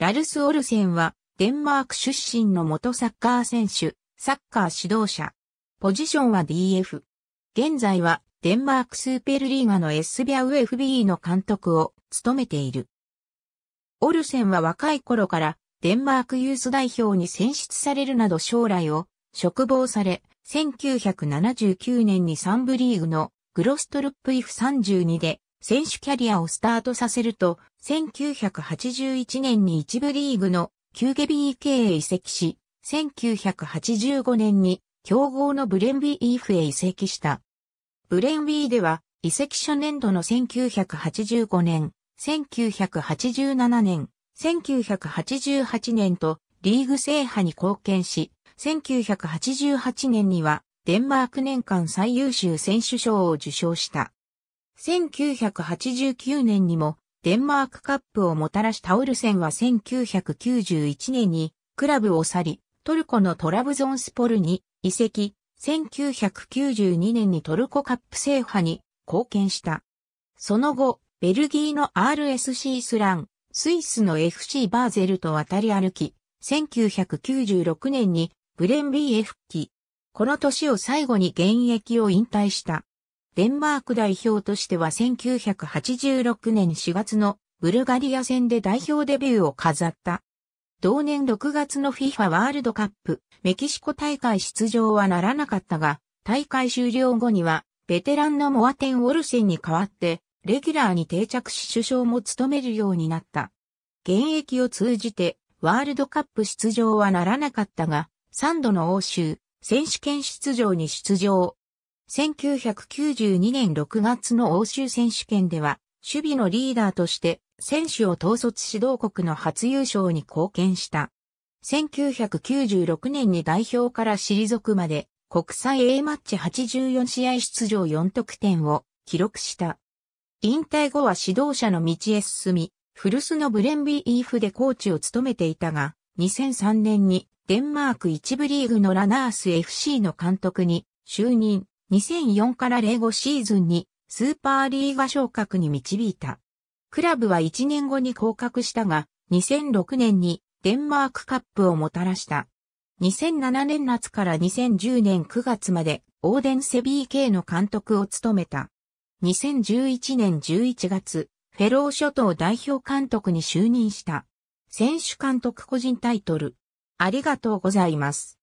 ラルス・オルセンは、デンマーク出身の元サッカー選手、サッカー指導者。ポジションは DF。現在は、デンマークスーペルリーガのエスビア UFB の監督を務めている。オルセンは若い頃から、デンマークユース代表に選出されるなど将来を、嘱望され、1979年にサンブリーグのグロストルップイフ32で選手キャリアをスタートさせると、1981年に一部リーグのキューゲビー系へ移籍し、1985年に強豪のブレンビーフへ移籍した。ブレンビーでは移籍初年度の1985年、1987年、1988年とリーグ制覇に貢献し、1988年にはデンマーク年間最優秀選手賞を受賞した。1989年にもデンマークカップをもたらしたオルセンは1991年にクラブを去り、トルコのトラブゾンスポルに移籍、1992年にトルコカップ制覇に貢献した。その後、ベルギーの RSC スラン、スイスの FC バーゼルと渡り歩き、1996年にブレンビー F 期。この年を最後に現役を引退した。デンマーク代表としては1986年4月のブルガリア戦で代表デビューを飾った。同年6月の FIFA ワールドカップメキシコ大会出場はならなかったが、大会終了後にはベテランのモアテン・オルセンに代わってレギュラーに定着し首相も務めるようになった。現役を通じてワールドカップ出場はならなかったが、3度の欧州選手権出場に出場。1992年6月の欧州選手権では、守備のリーダーとして、選手を統率指導国の初優勝に貢献した。1996年に代表から退くまで、国際 A マッチ84試合出場4得点を記録した。引退後は指導者の道へ進み、古巣のブレンビーイーフでコーチを務めていたが、2003年にデンマーク一部リーグのラナース FC の監督に就任。2004から05シーズンにスーパーリーガ昇格に導いた。クラブは1年後に降格したが、2006年にデンマークカップをもたらした。2007年夏から2010年9月までオーデンセ BK の監督を務めた。2011年11月、フェロー諸島代表監督に就任した。選手監督個人タイトル。ありがとうございます。